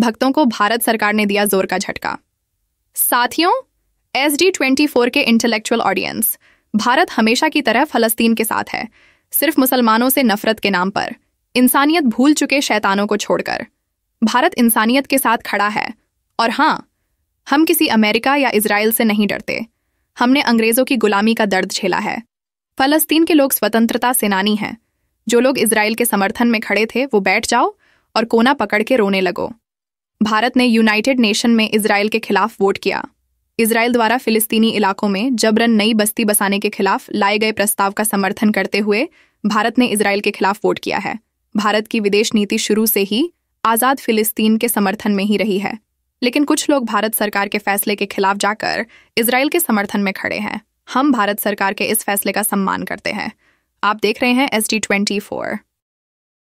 भक्तों को भारत सरकार ने दिया जोर का झटका साथियों एस डी ट्वेंटी फोर के इंटेलेक्चुअल ऑडियंस भारत हमेशा की तरह फलस्तीन के साथ है सिर्फ मुसलमानों से नफरत के नाम पर इंसानियत भूल चुके शैतानों को छोड़कर भारत इंसानियत के साथ खड़ा है और हाँ हम किसी अमेरिका या इसराइल से नहीं डरते हमने अंग्रेज़ों की गुलामी का दर्द झेला है फलस्तीन के लोग स्वतंत्रता सेनानी हैं जो लोग इसराइल के समर्थन में खड़े थे वो बैठ जाओ और कोना पकड़ के रोने लगो भारत ने यूनाइटेड नेशन में इसराइल के खिलाफ वोट किया इसराइल द्वारा फिलिस्तीनी इलाकों में जबरन नई बस्ती बसाने के खिलाफ लाए गए प्रस्ताव का समर्थन करते हुए भारत ने इसराइल के खिलाफ वोट किया है भारत की विदेश नीति शुरू से ही आज़ाद फिलिस्तीन के समर्थन में ही रही है लेकिन कुछ लोग भारत सरकार के फैसले के खिलाफ जाकर इसराइल के समर्थन में खड़े हैं हम भारत सरकार के इस फैसले का सम्मान करते हैं आप देख रहे हैं एस डी ट्वेंटी फोर